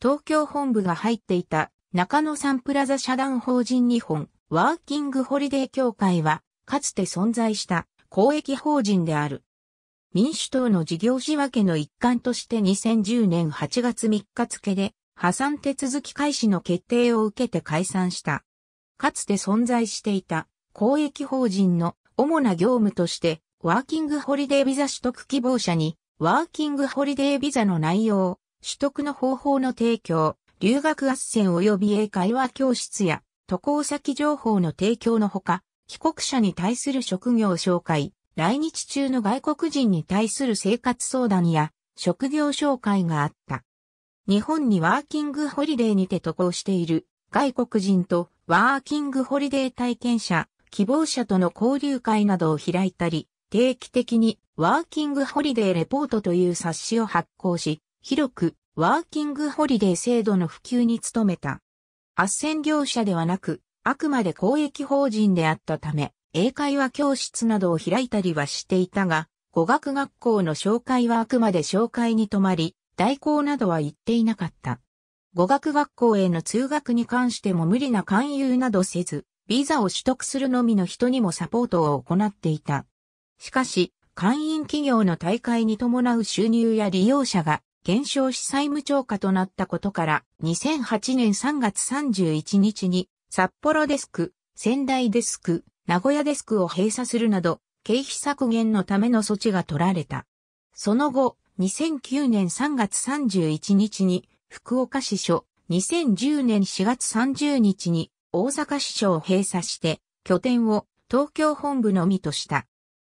東京本部が入っていた中野サンプラザ社団法人日本ワーキングホリデー協会は、かつて存在した公益法人である。民主党の事業仕分けの一環として2010年8月3日付で破産手続き開始の決定を受けて解散した。かつて存在していた公益法人の主な業務としてワーキングホリデービザ取得希望者にワーキングホリデービザの内容取得の方法の提供、留学斡旋及び英会話教室や渡航先情報の提供のほか、帰国者に対する職業紹介、来日中の外国人に対する生活相談や職業紹介があった。日本にワーキングホリデーにて渡航している外国人とワーキングホリデー体験者、希望者との交流会などを開いたり、定期的にワーキングホリデーレポートという冊子を発行し、広くワーキングホリデー制度の普及に努めた。斡旋業者ではなく、あくまで公益法人であったため、英会話教室などを開いたりはしていたが、語学学校の紹介はあくまで紹介に止まり、代行などは行っていなかった。語学学校への通学に関しても無理な勧誘などせず、ビザを取得するのみの人にもサポートを行っていた。しかし、会員企業の大会に伴う収入や利用者が減少し債務超過となったことから、2008年3月31日に、札幌デスク、仙台デスク、名古屋デスクを閉鎖するなど、経費削減のための措置が取られた。その後、2009年3月31日に、福岡市所、2010年4月30日に、大阪市所を閉鎖して、拠点を東京本部のみとした。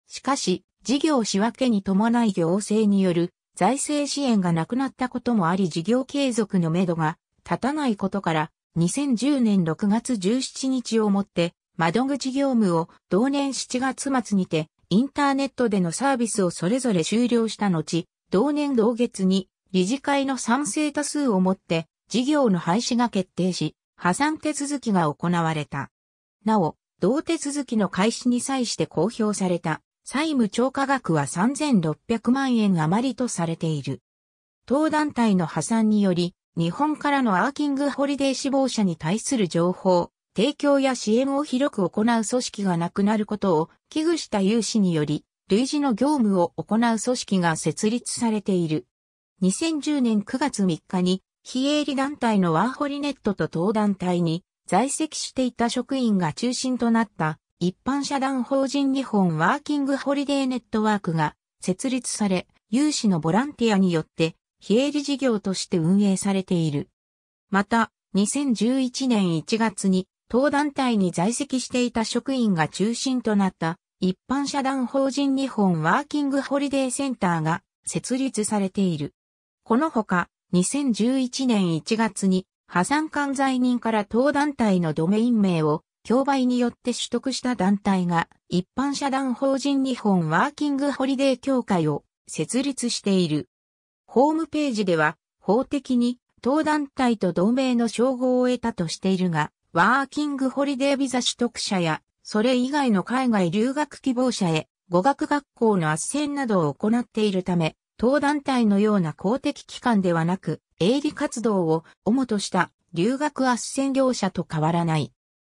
しかし、事業仕分けに伴い行政による財政支援がなくなったこともあり事業継続のめどが立たないことから2010年6月17日をもって窓口業務を同年7月末にてインターネットでのサービスをそれぞれ終了した後、同年同月に理事会の賛成多数をもって事業の廃止が決定し、破産手続きが行われた。なお、同手続きの開始に際して公表された債務超過額は3600万円余りとされている。当団体の破産により、日本からのアーキングホリデー死亡者に対する情報、提供や支援を広く行う組織がなくなることを危惧した有志により、類似の業務を行う組織が設立されている。2010年9月3日に、非営利団体のワーホリネットと当団体に在籍していた職員が中心となった一般社団法人日本ワーキングホリデーネットワークが設立され、有志のボランティアによって、非営利事業として運営されている。また、2011年1月に、当団体に在籍していた職員が中心となった一般社団法人日本ワーキングホリデーセンターが設立されている。このほか、2011年1月に破産管罪人から当団体のドメイン名を競売によって取得した団体が、一般社団法人日本ワーキングホリデー協会を設立している。ホームページでは、法的に当団体と同盟の称号を得たとしているが、ワーキングホリデービザ取得者や、それ以外の海外留学希望者へ、語学学校の斡旋などを行っているため、当団体のような公的機関ではなく、営利活動を主とした留学斡旋業者と変わらない。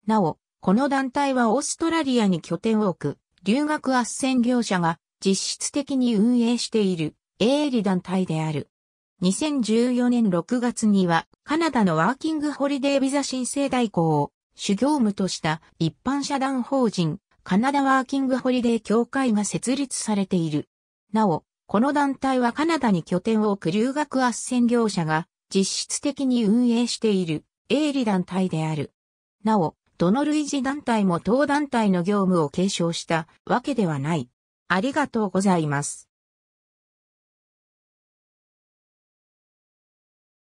なお、この団体はオーストラリアに拠点を置く、留学斡旋業者が実質的に運営している営利団体である。2014年6月にはカナダのワーキングホリデービザ申請代行を主業務とした一般社団法人カナダワーキングホリデー協会が設立されている。なお、この団体はカナダに拠点を置く留学斡旋業者が実質的に運営している営利団体である。なお、どの類似団体も当団体の業務を継承したわけではない。ありがとうございます。